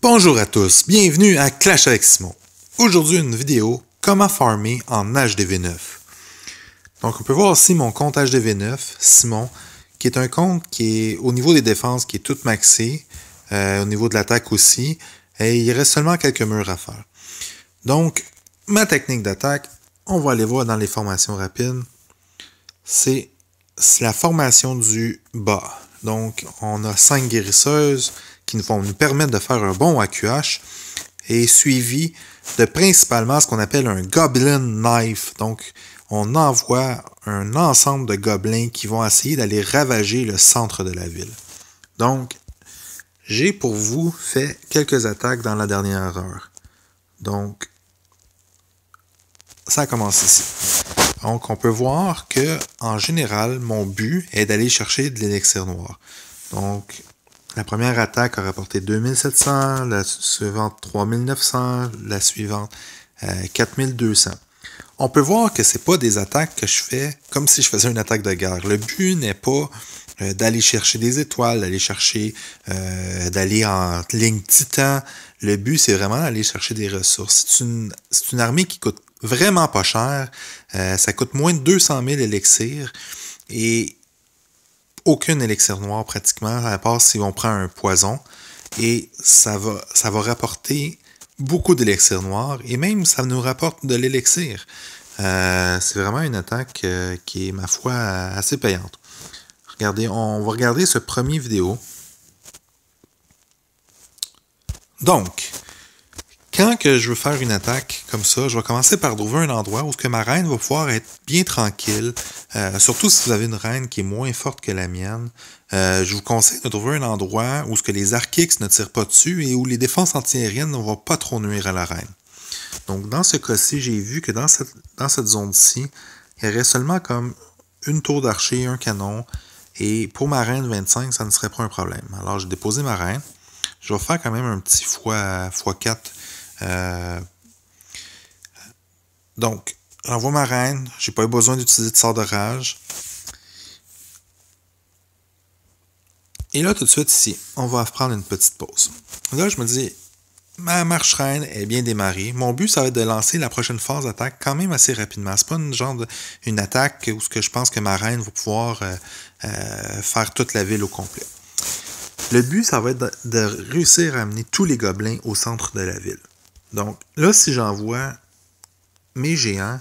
Bonjour à tous, bienvenue à Clash avec Simon. Aujourd'hui une vidéo comment farmer en HDV9. Donc on peut voir aussi mon compte HDV9, Simon, qui est un compte qui est au niveau des défenses qui est tout maxé, euh, au niveau de l'attaque aussi, et il reste seulement quelques murs à faire. Donc ma technique d'attaque, on va aller voir dans les formations rapides, c'est la formation du bas. Donc on a 5 guérisseuses, qui vont nous permettre de faire un bon AQH est suivi de principalement ce qu'on appelle un goblin knife. Donc, on envoie un ensemble de gobelins qui vont essayer d'aller ravager le centre de la ville. Donc, j'ai pour vous fait quelques attaques dans la dernière heure. Donc, ça commence ici. Donc, on peut voir que, en général, mon but est d'aller chercher de l'élixir noir. Donc, la première attaque a rapporté 2700, la suivante 3900, la suivante 4200. Euh, On peut voir que ce n'est pas des attaques que je fais comme si je faisais une attaque de guerre. Le but n'est pas euh, d'aller chercher des étoiles, d'aller chercher, euh, d'aller en ligne titan. Le but, c'est vraiment d'aller chercher des ressources. C'est une, une, armée qui coûte vraiment pas cher. ça coûte moins de 200 000 élixirs. Et aucun élixir noir pratiquement, à part si on prend un poison. Et ça va, ça va rapporter beaucoup d'élixir noir et même ça nous rapporte de l'élixir. Euh, c'est vraiment une attaque euh, qui est, ma foi, assez payante. Regardez, on va regarder ce premier vidéo. Donc, que je veux faire une attaque comme ça, je vais commencer par trouver un endroit où que ma reine va pouvoir être bien tranquille. Euh, surtout si vous avez une reine qui est moins forte que la mienne. Euh, je vous conseille de trouver un endroit où ce que les archix ne tirent pas dessus et où les défenses anti antiaériennes ne vont pas trop nuire à la reine. Donc dans ce cas-ci, j'ai vu que dans cette, dans cette zone-ci, il y aurait seulement comme une tour d'archer, un canon. Et pour ma reine 25, ça ne serait pas un problème. Alors je déposé ma reine. Je vais faire quand même un petit x4 euh, donc, j'envoie ma reine. J'ai pas eu besoin d'utiliser de sort de rage. Et là, tout de suite, ici, on va prendre une petite pause. Là, je me dis, ma marche reine est bien démarrée. Mon but, ça va être de lancer la prochaine phase d'attaque quand même assez rapidement. C'est pas une genre une attaque où ce que je pense que ma reine va pouvoir euh, euh, faire toute la ville au complet. Le but, ça va être de, de réussir à amener tous les gobelins au centre de la ville. Donc là, si j'envoie mes géants,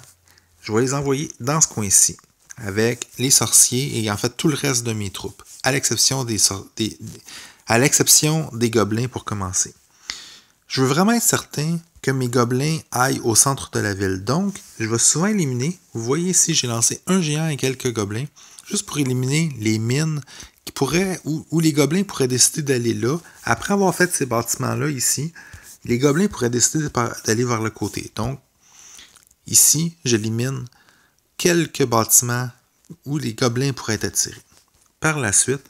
je vais les envoyer dans ce coin-ci avec les sorciers et en fait tout le reste de mes troupes, à l'exception des, à l'exception des gobelins pour commencer. Je veux vraiment être certain que mes gobelins aillent au centre de la ville. Donc, je vais souvent éliminer, vous voyez ici, j'ai lancé un géant et quelques gobelins, juste pour éliminer les mines qui pourraient, ou, les gobelins pourraient décider d'aller là, après avoir fait ces bâtiments-là ici, les gobelins pourraient décider d'aller vers le côté. Donc, ici, j'élimine quelques bâtiments où les gobelins pourraient être attirés. Par la suite,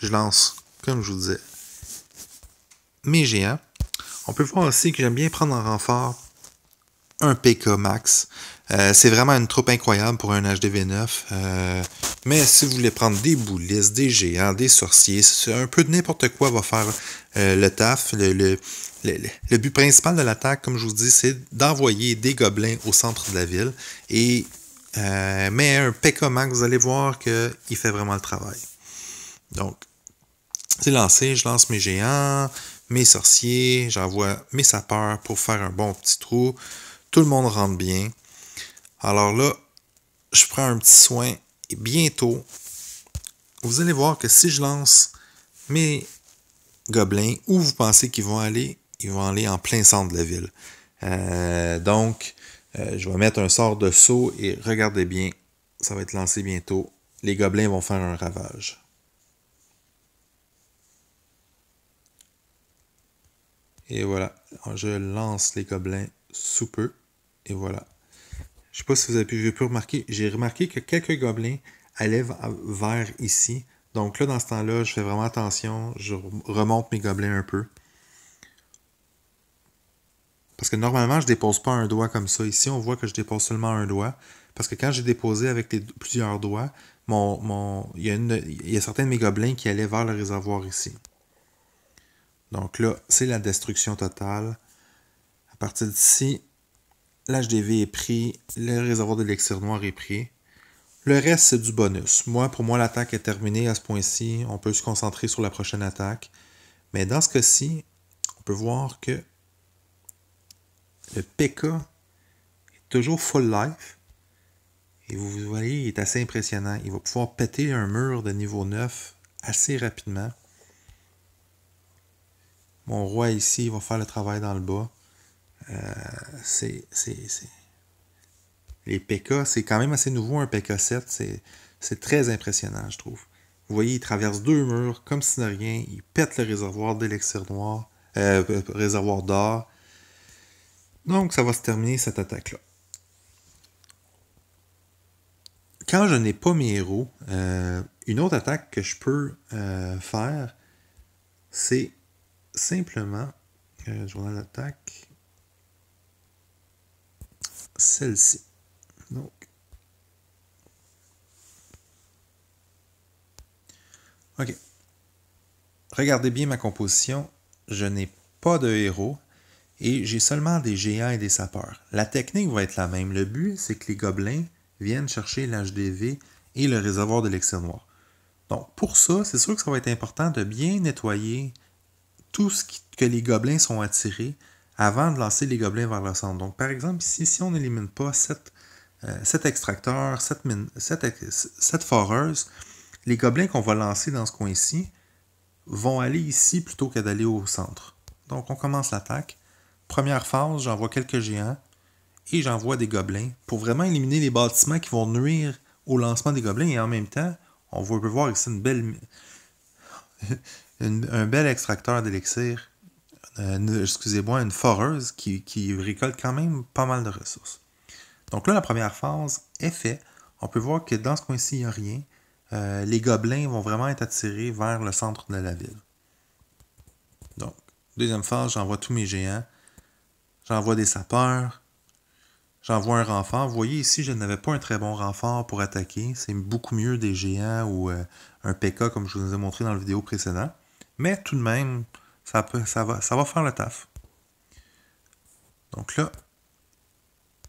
je lance, comme je vous disais, mes géants. On peut voir aussi que j'aime bien prendre en renfort un PK max. Euh, c'est vraiment une troupe incroyable pour un HDV9. Euh, mais si vous voulez prendre des boulistes, des géants, des sorciers, un peu de n'importe quoi va faire euh, le taf. Le, but principal de l'attaque, comme je vous dis, c'est d'envoyer des gobelins au centre de la ville. Et, mais un PK vous allez voir qu'il fait vraiment le travail. Donc, c'est lancé, je lance mes géants, mes sorciers, j'envoie mes sapeurs pour faire un bon petit trou. Tout le monde rentre bien. Alors là, je prends un petit soin et bientôt, vous allez voir que si je lance mes gobelins, où vous pensez qu'ils vont aller, ils vont aller en plein centre de la ville. Euh, donc, euh, je vais mettre un sort de saut et regardez bien, ça va être lancé bientôt. Les gobelins vont faire un ravage. Et voilà, je lance les gobelins sous peu. Et voilà, je sais pas si vous avez pu, remarquer, j'ai remarqué que quelques gobelins allaient vers ici. Donc là, dans ce temps-là, je fais vraiment attention, je remonte mes gobelins un peu. Parce que normalement, je dépose pas un doigt comme ça. Ici, on voit que je dépose seulement un doigt. Parce que quand j'ai déposé avec plusieurs doigts, mon, il, y a une, il y a certains de mes gobelins qui allaient vers le réservoir ici. Donc là, c'est la destruction totale. À partir d'ici, l'HDV est pris, le réservoir d'élixir noir est pris. Le reste, c'est du bonus. Moi, pour moi, l'attaque est terminée à ce point-ci. On peut se concentrer sur la prochaine attaque. Mais dans ce cas-ci, on peut voir que le PK est toujours full life. Et vous voyez, il est assez impressionnant. Il va pouvoir péter un mur de niveau 9 assez rapidement. Mon roi ici va faire le travail dans le bas. Euh, c'est, Les PK, c'est quand même assez nouveau un PK7. C'est, très impressionnant, je trouve. Vous voyez, il traverse deux murs comme si de rien. Il pète le réservoir d'élixir noir, euh, réservoir d'or. Donc, ça va se terminer cette attaque-là. Quand je n'ai pas mes héros, euh, une autre attaque que je peux faire, c'est simplement. journal l'attaque celle-ci. OK. Regardez bien ma composition. Je n'ai pas de héros et j'ai seulement des géants et des sapeurs. La technique va être la même. Le but, c'est que les gobelins viennent chercher l'HDV et le réservoir de l'excès noir. Donc, pour ça, c'est sûr que ça va être important de bien nettoyer tout ce que les gobelins sont attirés avant de lancer les gobelins vers le centre. Donc, par exemple, ici, si on n'élimine pas cette, euh, cet extracteur, cette, cette, cette foreuse, les gobelins qu'on va lancer dans ce coin-ci vont aller ici plutôt que d'aller au centre. Donc, on commence l'attaque. Première phase, j'envoie quelques géants et j'envoie des gobelins pour vraiment éliminer les bâtiments qui vont nuire au lancement des gobelins. Et en même temps, on peut voir ici une belle, un bel extracteur d'élixir euh, excusez-moi, une foreuse qui, récolte quand même pas mal de ressources. Donc là, la première phase est faite. On peut voir que dans ce coin-ci, il n'y a rien. Euh, les gobelins vont vraiment être attirés vers le centre de la ville. Donc, deuxième phase, j'envoie tous mes géants. J'envoie des sapeurs. J'envoie un renfort. Vous voyez ici, je n'avais pas un très bon renfort pour attaquer. C'est beaucoup mieux des géants ou euh, un PK comme je vous ai montré dans la vidéo précédente. Mais tout de même, ça, ça, va, ça va faire le taf. Donc là,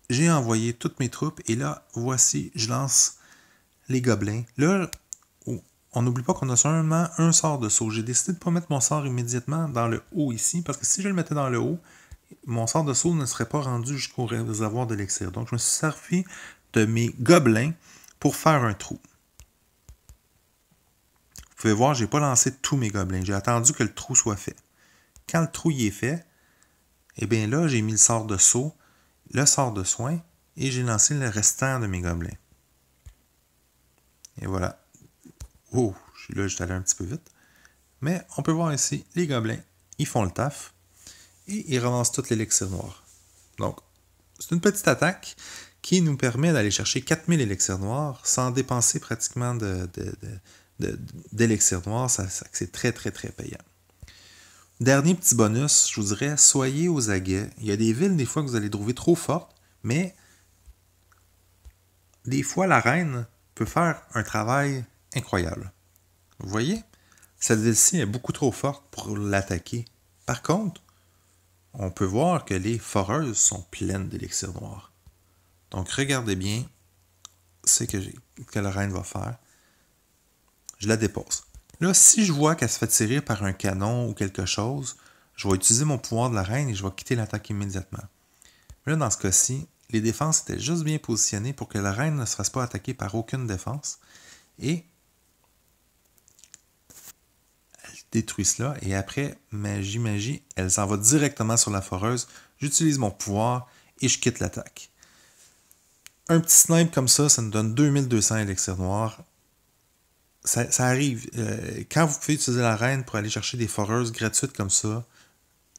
j'ai envoyé toutes mes troupes et là, voici, je lance les gobelins. Là, oh, on n'oublie pas qu'on a seulement un sort de saut. J'ai décidé de ne pas mettre mon sort immédiatement dans le haut ici, parce que si je le mettais dans le haut, mon sort de saut ne serait pas rendu jusqu'au réservoir de l'extérieur. Donc je me suis servi de mes gobelins pour faire un trou. Vous pouvez voir, je n'ai pas lancé tous mes gobelins. J'ai attendu que le trou soit fait. Quand le trou y est fait, eh bien là, j'ai mis le sort de saut, le sort de soin, et j'ai lancé le restant de mes gobelins. Et voilà. Oh, je suis là, je allé un petit peu vite. Mais on peut voir ici, les gobelins, ils font le taf et ils ramassent toute l'élixir noir. Donc, c'est une petite attaque qui nous permet d'aller chercher 4000 élixirs noirs sans dépenser pratiquement de, c'est très, très, très payant. Dernier petit bonus, je vous dirais, soyez aux aguets. Il y a des villes, des fois, que vous allez trouver trop fortes, mais des fois, la reine peut faire un travail incroyable. Vous voyez, cette ville-ci est beaucoup trop forte pour l'attaquer. Par contre, on peut voir que les foreuses sont pleines d'élixir noir. Donc, regardez bien ce que, que la reine va faire. Je la dépose. Là, si je vois qu'elle se fait tirer par un canon ou quelque chose, je vais utiliser mon pouvoir de la reine et je vais quitter l'attaque immédiatement. Mais là, dans ce cas-ci, les défenses étaient juste bien positionnées pour que la reine ne se fasse pas attaquer par aucune défense. Et elle détruit cela. Et après, magie, magie, elle s'en va directement sur la foreuse. J'utilise mon pouvoir et je quitte l'attaque. Un petit snipe comme ça, ça nous donne 2200 élixirs noirs ça, arrive. Euh, quand vous pouvez utiliser la reine pour aller chercher des foreuses gratuites comme ça,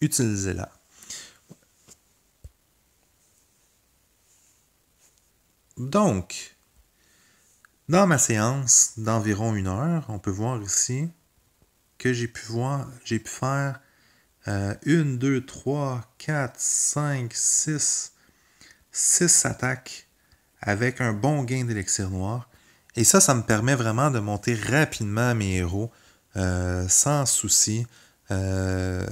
utilisez-la. Donc, dans ma séance d'environ une heure, on peut voir ici que j'ai pu voir, j'ai pu faire euh, une deux trois 4, 5, 6, 6 attaques avec un bon gain d'élixir noir. Et ça, ça me permet vraiment de monter rapidement mes héros euh, sans souci. Euh,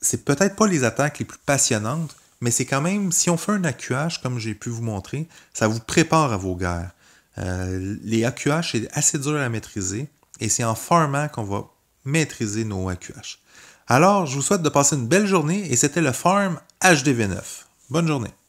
c'est peut-être pas les attaques les plus passionnantes, mais c'est quand même, si on fait un AQH, comme j'ai pu vous montrer, ça vous prépare à vos guerres. Euh, les AQH, c'est assez dur à maîtriser, et c'est en farmant qu'on va maîtriser nos AQH. Alors, je vous souhaite de passer une belle journée, et c'était le Farm HDV9. Bonne journée.